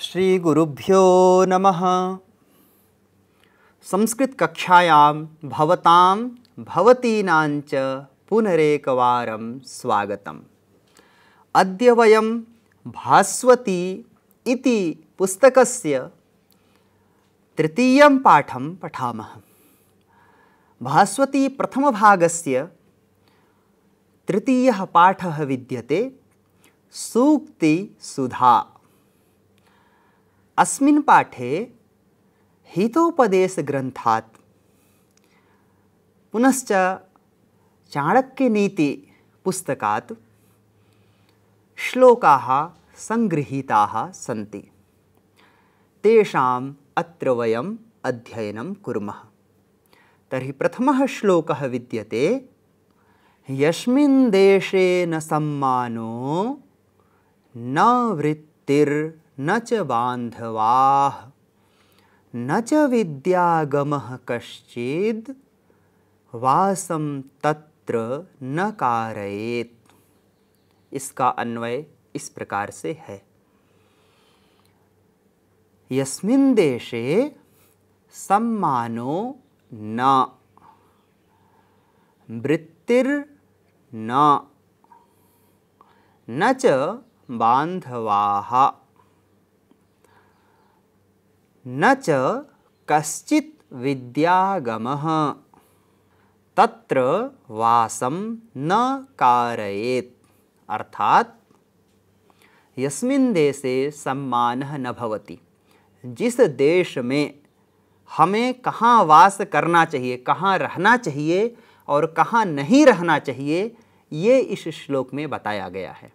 श्रीगुरुभ्यो नमः संस्कृतकक्षायां भवतां भवतीनां च पुनरेकवारं स्वागतम् अद्य वयं भास्वती इति पुस्तकस्य तृतीयं पाठं पठामः भास्वती प्रथमभागस्य तृतीयः पाठः विद्यते सूक्तिसुधा अस्मिन् पाठे हितोपदेशग्रन्थात् पुनश्च चाणक्यनीतिपुस्तकात् श्लोकाः सङ्गृहीताः सन्ति तेषाम् अत्र वयम् अध्ययनं कुर्मः तर्हि प्रथमः श्लोकः विद्यते यस्मिन् देशे न सम्मानो न वृत्तिर् न च बान्धवाः न च विद्यागम कश्चिद् वासम तत्र न कारयेत इसका अन्वय इस प्रकार से है यस्मिन देशे सम्मानो न वृत्तिर न न च बांधवाहा न च कश्चित् विद्यागमः तत्र वासम न कारयेत अर्थात यस्मिन देशे सम्मान न भवति जिस देश में हमें कहाँ वास करना चाहिए कहाँ रहना चाहिए और कहाँ नहीं रहना चाहिए ये इस श्लोक में बताया गया है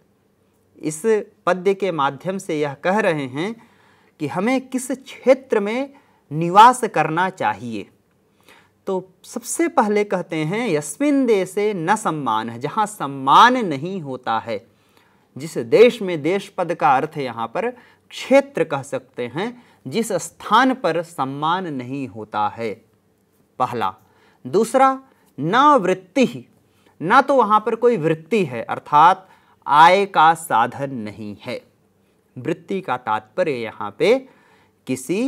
इस पद्य के माध्यम से यह कह रहे हैं कि हमें किस क्षेत्र में निवास करना चाहिए तो सबसे पहले कहते हैं यस्मिन देशे न सम्मान है जहाँ सम्मान नहीं होता है जिस देश में देश पद का अर्थ यहाँ पर क्षेत्र कह सकते हैं जिस स्थान पर सम्मान नहीं होता है पहला दूसरा न वृत्ति ना तो वहाँ पर कोई वृत्ति है अर्थात आय का साधन नहीं है वृत्ति का तात्पर्य यहाँ पे किसी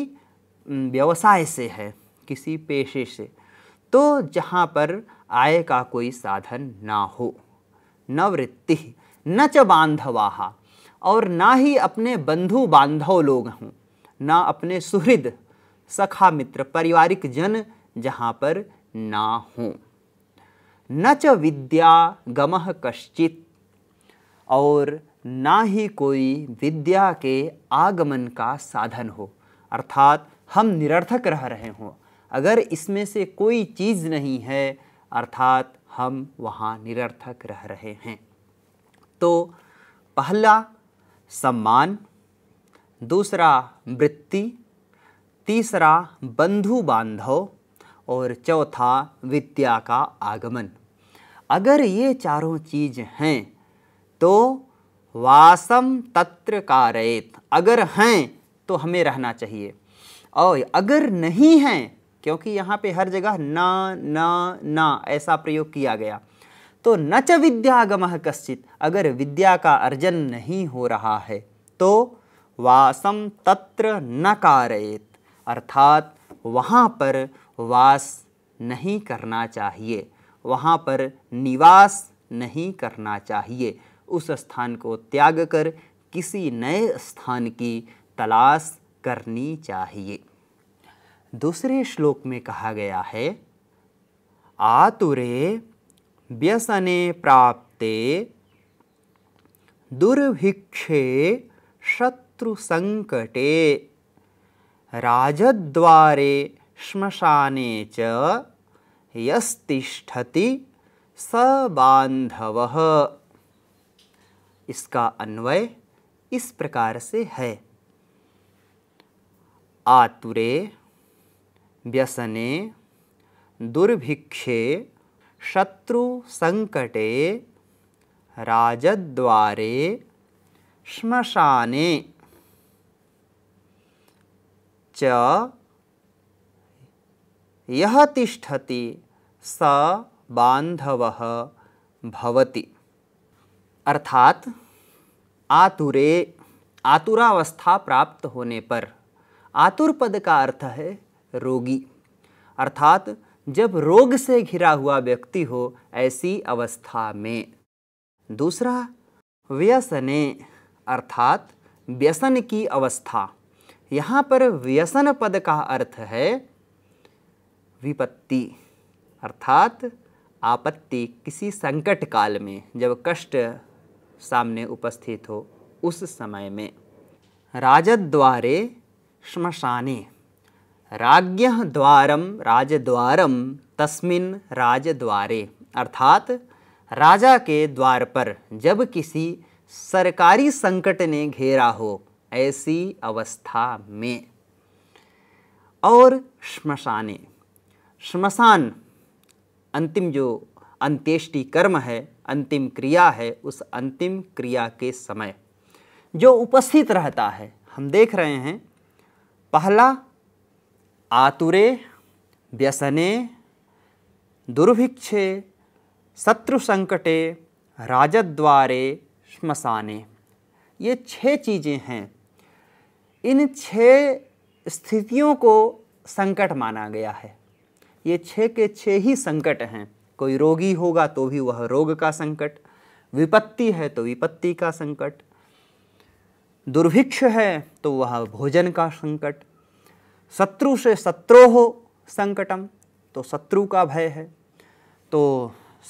व्यवसाय से है किसी पेशे से तो जहाँ पर आय का कोई साधन ना हो न वृत्ति न च बांधवाहा और ना ही अपने बंधु बांधव लोग हों ना अपने सुहृद सखा मित्र पारिवारिक जन जहाँ पर ना हों न च विद्या गमह कश्चित और ना ही कोई विद्या के आगमन का साधन हो अर्थात हम निरर्थक रह रहे हों अगर इसमें से कोई चीज़ नहीं है अर्थात हम वहाँ निरर्थक रह रहे हैं तो पहला सम्मान दूसरा वृत्ति तीसरा बंधु बांधव और चौथा विद्या का आगमन अगर ये चारों चीज़ हैं तो वासम तत्र कारयेत अगर हैं तो हमें रहना चाहिए और अगर नहीं हैं क्योंकि यहाँ पे हर जगह ना ना ना ऐसा प्रयोग किया गया तो न च विद्यागम कश्चित अगर विद्या का अर्जन नहीं हो रहा है तो वासम तत्र न कारयेत अर्थात वहाँ पर वास नहीं करना चाहिए वहाँ पर निवास नहीं करना चाहिए उस स्थान को त्याग कर किसी नए स्थान की तलाश करनी चाहिए दूसरे श्लोक में कहा गया है आतुरे व्यसने प्राप्ते दुर्भिक्षे शत्रु संकटे राजद्वारे श्मशाने च यस्तिष्ठति स बांधवः इसका अन्वय इस प्रकार से है आतुरे व्यसने दुर्भिक्षे शत्रु संकटे राजद्वारे श्मशाने च यह तिष्ठति स बांधवः भवति अर्थात आतुरे आतुरावस्था प्राप्त होने पर आतुर पद का अर्थ है रोगी अर्थात जब रोग से घिरा हुआ व्यक्ति हो ऐसी अवस्था में दूसरा व्यसने अर्थात व्यसन की अवस्था यहाँ पर व्यसन पद का अर्थ है विपत्ति अर्थात आपत्ति किसी संकट काल में जब कष्ट सामने उपस्थित हो उस समय में राजद्वारे श्मशाने राज्ञ द्वारम राजद्वारम तस्मिन राजद्वारे अर्थात राजा के द्वार पर जब किसी सरकारी संकट ने घेरा हो ऐसी अवस्था में और श्मशाने श्मशान अंतिम जो अंत्येष्टि कर्म है अंतिम क्रिया है उस अंतिम क्रिया के समय जो उपस्थित रहता है हम देख रहे हैं पहला आतुरे व्यसने दुर्भिक्षे शत्रु संकटे राजद्वारे श्मशाने ये छह चीज़ें हैं इन छह स्थितियों को संकट माना गया है ये छः के छः ही संकट हैं कोई रोगी होगा तो भी वह रोग का संकट विपत्ति है तो विपत्ति का संकट दुर्भिक्ष है तो वह भोजन का संकट शत्रु से शत्रोह संकटम तो शत्रु का भय है तो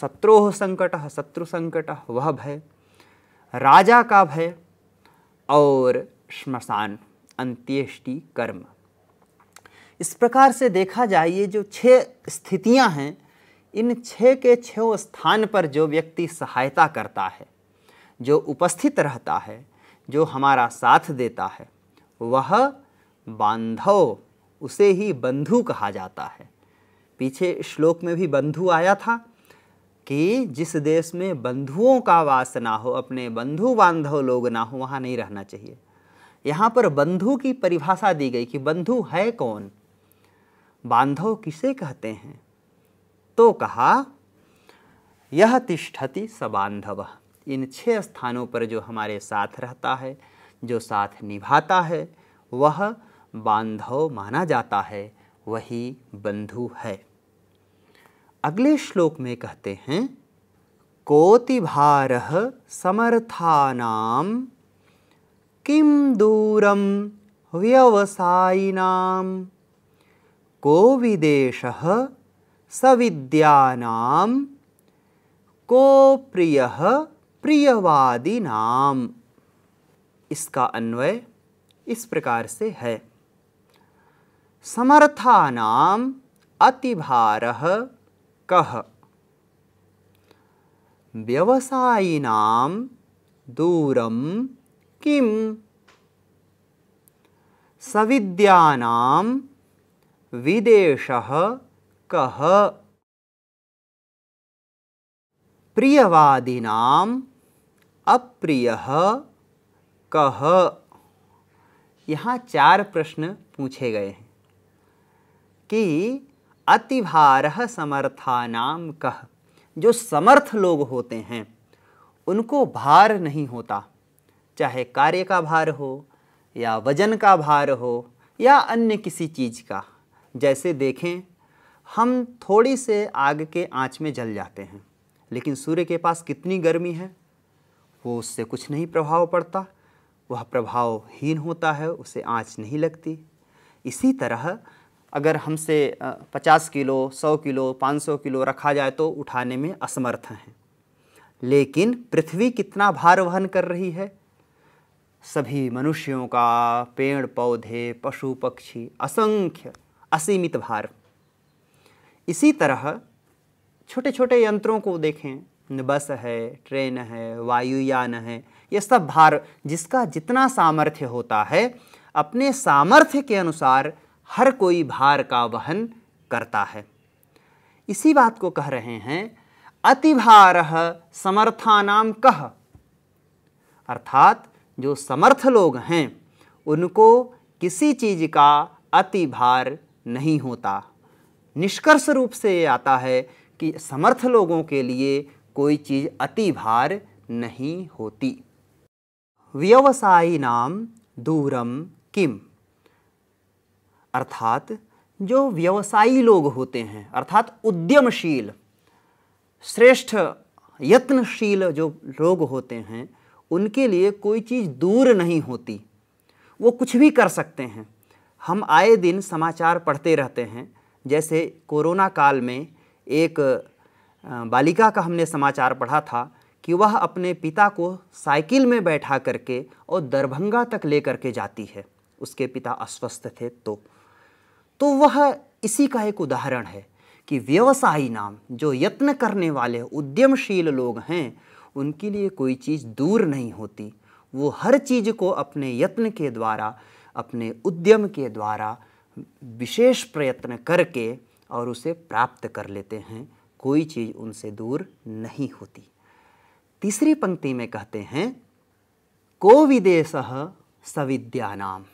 शत्रोह संकट शत्रु संकट वह भय राजा का भय और श्मशान अंत्येष्टि कर्म इस प्रकार से देखा जाए ये जो छह स्थितियां हैं इन छः के छः स्थान पर जो व्यक्ति सहायता करता है जो उपस्थित रहता है जो हमारा साथ देता है वह बांधव उसे ही बंधु कहा जाता है पीछे श्लोक में भी बंधु आया था कि जिस देश में बंधुओं का वास ना हो अपने बंधु बांधव लोग ना हो वहाँ नहीं रहना चाहिए यहाँ पर बंधु की परिभाषा दी गई कि बंधु है कौन बांधव किसे कहते हैं तो कहा यह तिष्ठति सबांधव इन छह स्थानों पर जो हमारे साथ रहता है जो साथ निभाता है वह बांधव माना जाता है वही बंधु है अगले श्लोक में कहते हैं कोतिभार समर्थानाम किम दूरम व्यवसायीना को विदेश सविद्यानाम को प्रिय प्रियवादी नाम इसका अन्वय इस प्रकार से है समर्थानाम अतिभार कह व्यवसायिनाम दूरम किम सविद्यानाम विदेश प्रियवादी नाम अप्रिय कह यहाँ चार प्रश्न पूछे गए हैं कि अतिभार समर्थानाम कह जो समर्थ लोग होते हैं उनको भार नहीं होता चाहे कार्य का भार हो या वजन का भार हो या अन्य किसी चीज़ का जैसे देखें हम थोड़ी से आग के आँच में जल जाते हैं लेकिन सूर्य के पास कितनी गर्मी है वो उससे कुछ नहीं प्रभाव पड़ता वह प्रभावहीन होता है उसे आँच नहीं लगती इसी तरह अगर हमसे 50 किलो 100 किलो 500 किलो रखा जाए तो उठाने में असमर्थ हैं लेकिन पृथ्वी कितना भार वहन कर रही है सभी मनुष्यों का पेड़ पौधे पशु पक्षी असंख्य असीमित भार इसी तरह छोटे छोटे यंत्रों को देखें बस है ट्रेन है वायुयान है ये सब भार जिसका जितना सामर्थ्य होता है अपने सामर्थ्य के अनुसार हर कोई भार का वहन करता है इसी बात को कह रहे हैं अतिभार समर्थानाम कह अर्थात जो समर्थ लोग हैं उनको किसी चीज़ का अतिभार नहीं होता निष्कर्ष रूप से ये आता है कि समर्थ लोगों के लिए कोई चीज़ अति भार नहीं होती व्यवसायी नाम दूरम किम अर्थात जो व्यवसायी लोग होते हैं अर्थात उद्यमशील श्रेष्ठ यत्नशील जो लोग होते हैं उनके लिए कोई चीज़ दूर नहीं होती वो कुछ भी कर सकते हैं हम आए दिन समाचार पढ़ते रहते हैं जैसे कोरोना काल में एक बालिका का हमने समाचार पढ़ा था कि वह अपने पिता को साइकिल में बैठा करके और दरभंगा तक ले करके जाती है उसके पिता अस्वस्थ थे तो तो वह इसी का एक उदाहरण है कि व्यवसायी नाम जो यत्न करने वाले उद्यमशील लोग हैं उनके लिए कोई चीज़ दूर नहीं होती वो हर चीज़ को अपने यत्न के द्वारा अपने उद्यम के द्वारा विशेष प्रयत्न करके और उसे प्राप्त कर लेते हैं कोई चीज़ उनसे दूर नहीं होती तीसरी पंक्ति में कहते हैं को विदेश सविद्यानाम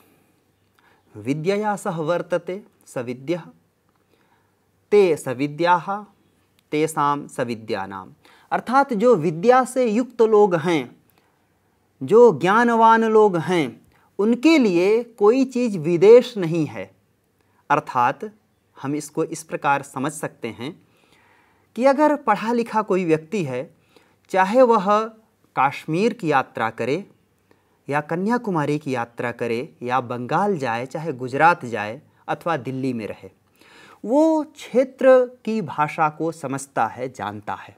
विद्या सह वर्तते सविद्य ते सविद्या तेसाम सविद्यानाम अर्थात जो विद्या से युक्त लोग हैं जो ज्ञानवान लोग हैं उनके लिए कोई चीज़ विदेश नहीं है अर्थात हम इसको इस प्रकार समझ सकते हैं कि अगर पढ़ा लिखा कोई व्यक्ति है चाहे वह काश्मीर की यात्रा करे या कन्याकुमारी की यात्रा करे या बंगाल जाए चाहे गुजरात जाए अथवा दिल्ली में रहे वो क्षेत्र की भाषा को समझता है जानता है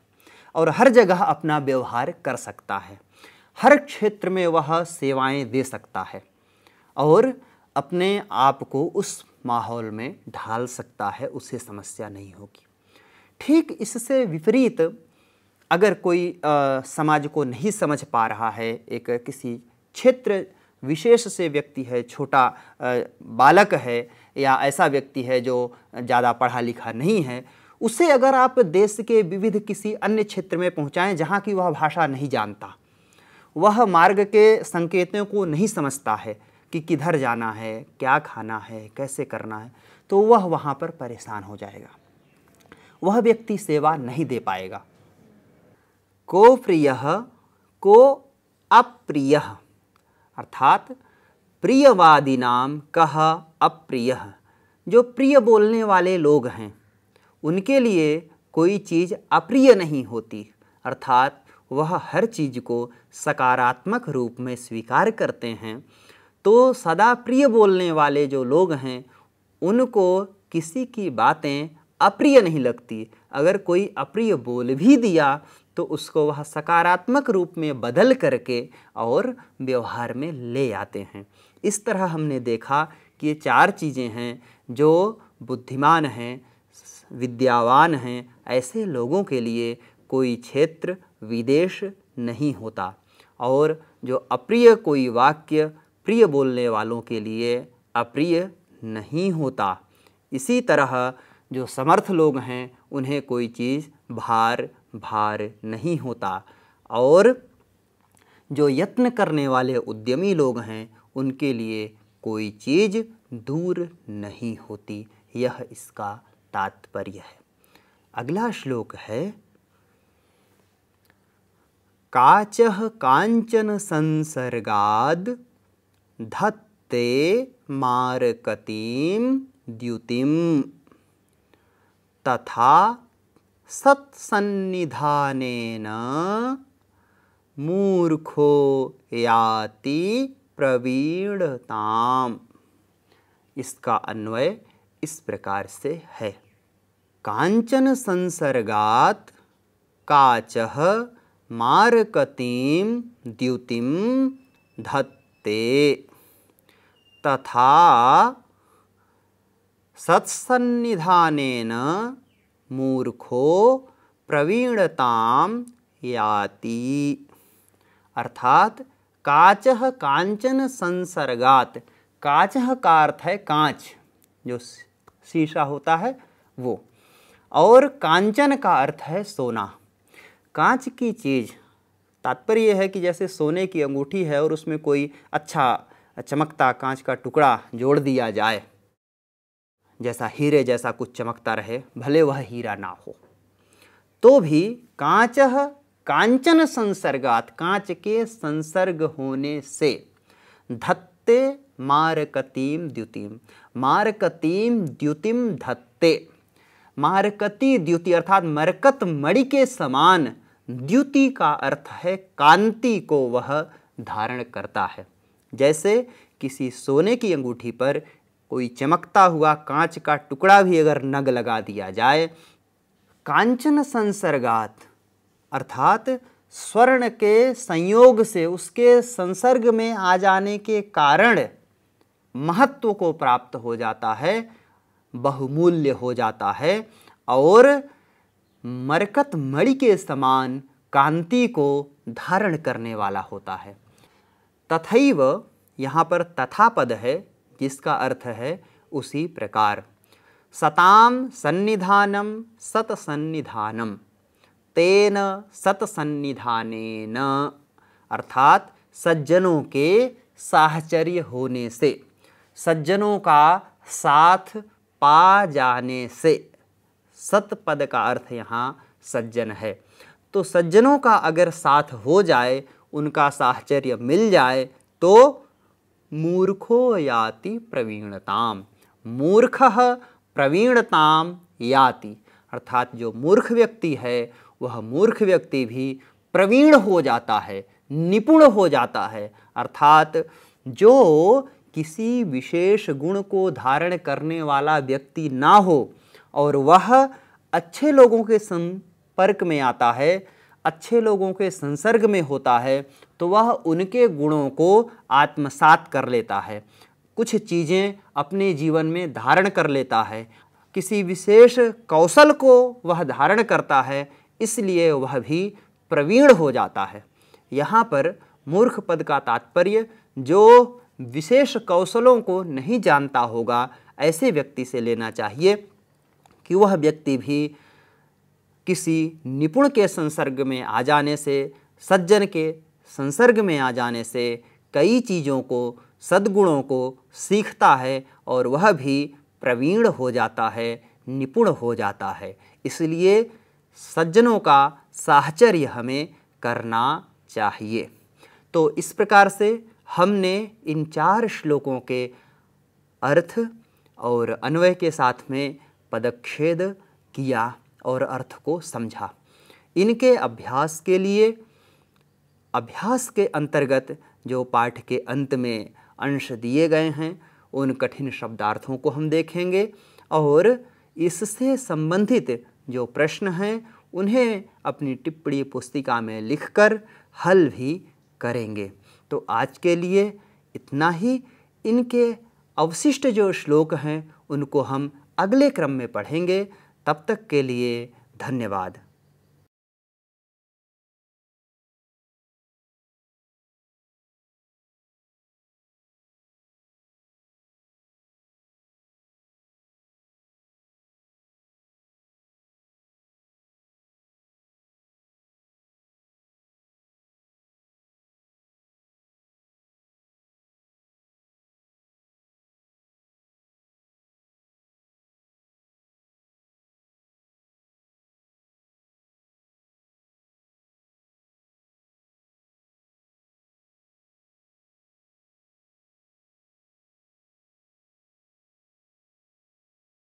और हर जगह अपना व्यवहार कर सकता है हर क्षेत्र में वह सेवाएं दे सकता है और अपने आप को उस माहौल में ढाल सकता है उसे समस्या नहीं होगी ठीक इससे विपरीत अगर कोई आ, समाज को नहीं समझ पा रहा है एक किसी क्षेत्र विशेष से व्यक्ति है छोटा बालक है या ऐसा व्यक्ति है जो ज़्यादा पढ़ा लिखा नहीं है उसे अगर आप देश के विविध किसी अन्य क्षेत्र में पहुँचाएँ जहाँ की वह भाषा नहीं जानता वह मार्ग के संकेतों को नहीं समझता है कि किधर जाना है क्या खाना है कैसे करना है तो वह वहाँ पर परेशान हो जाएगा वह व्यक्ति सेवा नहीं दे पाएगा को प्रिय को अप्रिय अर्थात प्रियवादी नाम कह अप्रिय जो प्रिय बोलने वाले लोग हैं उनके लिए कोई चीज़ अप्रिय नहीं होती अर्थात वह हर चीज़ को सकारात्मक रूप में स्वीकार करते हैं तो सदा प्रिय बोलने वाले जो लोग हैं उनको किसी की बातें अप्रिय नहीं लगती अगर कोई अप्रिय बोल भी दिया तो उसको वह सकारात्मक रूप में बदल करके और व्यवहार में ले आते हैं इस तरह हमने देखा कि ये चार चीज़ें हैं जो बुद्धिमान हैं विद्यावान हैं ऐसे लोगों के लिए कोई क्षेत्र विदेश नहीं होता और जो अप्रिय कोई वाक्य प्रिय बोलने वालों के लिए अप्रिय नहीं होता इसी तरह जो समर्थ लोग हैं उन्हें कोई चीज़ भार भार नहीं होता और जो यत्न करने वाले उद्यमी लोग हैं उनके लिए कोई चीज़ दूर नहीं होती यह इसका तात्पर्य है अगला श्लोक है काच कांचन संसर्गाद धत्ते मारकतीम द्युतिम तथा सत्सन्निधानेन मूर्खो याति प्रवीणताम इसका अन्वय इस प्रकार से है कांचन संसर्गात काचह मारकतीम द्युतिम धत्ते सकते तथा सत्सन्निधान मूर्खो प्रवीणताम याति अर्थात काच कांचन संसर्गात काच का अर्थ है कांच जो शीशा होता है वो और कांचन का अर्थ है सोना कांच की चीज़ तात्पर्य यह है कि जैसे सोने की अंगूठी है और उसमें कोई अच्छा चमकता कांच का टुकड़ा जोड़ दिया जाए जैसा हीरे जैसा कुछ चमकता रहे भले वह हीरा ना हो तो भी कांच कांचन संसर्गात कांच के संसर्ग होने से धत्ते मारकतीम द्युतिम मारकतीम द्युतिम धत्ते मारकती द्युति अर्थात मरकत मणि के समान द्युति का अर्थ है कांति को वह धारण करता है जैसे किसी सोने की अंगूठी पर कोई चमकता हुआ कांच का टुकड़ा भी अगर नग लगा दिया जाए कांचन संसर्गात अर्थात स्वर्ण के संयोग से उसके संसर्ग में आ जाने के कारण महत्व को प्राप्त हो जाता है बहुमूल्य हो जाता है और मरकत मणि के समान कांति को धारण करने वाला होता है तथैव यहाँ पर तथा पद है जिसका अर्थ है उसी प्रकार सताम सन्निधानम सतसन्निधानम तेन सन्निधान अर्थात सज्जनों के साहचर्य होने से सज्जनों का साथ पा जाने से सत पद का अर्थ यहाँ सज्जन है तो सज्जनों का अगर साथ हो जाए उनका साहचर्य मिल जाए तो मूर्खो याति प्रवीणताम मूर्ख प्रवीणताम याति अर्थात जो मूर्ख व्यक्ति है वह मूर्ख व्यक्ति भी प्रवीण हो जाता है निपुण हो जाता है अर्थात जो किसी विशेष गुण को धारण करने वाला व्यक्ति ना हो और वह अच्छे लोगों के संपर्क में आता है अच्छे लोगों के संसर्ग में होता है तो वह उनके गुणों को आत्मसात कर लेता है कुछ चीज़ें अपने जीवन में धारण कर लेता है किसी विशेष कौशल को वह धारण करता है इसलिए वह भी प्रवीण हो जाता है यहाँ पर मूर्ख पद का तात्पर्य जो विशेष कौशलों को नहीं जानता होगा ऐसे व्यक्ति से लेना चाहिए कि वह व्यक्ति भी किसी निपुण के संसर्ग में आ जाने से सज्जन के संसर्ग में आ जाने से कई चीज़ों को सद्गुणों को सीखता है और वह भी प्रवीण हो जाता है निपुण हो जाता है इसलिए सज्जनों का साहचर्य हमें करना चाहिए तो इस प्रकार से हमने इन चार श्लोकों के अर्थ और अन्वय के साथ में पदच्छेद किया और अर्थ को समझा इनके अभ्यास के लिए अभ्यास के अंतर्गत जो पाठ के अंत में अंश दिए गए हैं उन कठिन शब्दार्थों को हम देखेंगे और इससे संबंधित जो प्रश्न हैं उन्हें अपनी टिप्पणी पुस्तिका में लिखकर हल भी करेंगे तो आज के लिए इतना ही इनके अवशिष्ट जो श्लोक हैं उनको हम अगले क्रम में पढ़ेंगे तब तक के लिए धन्यवाद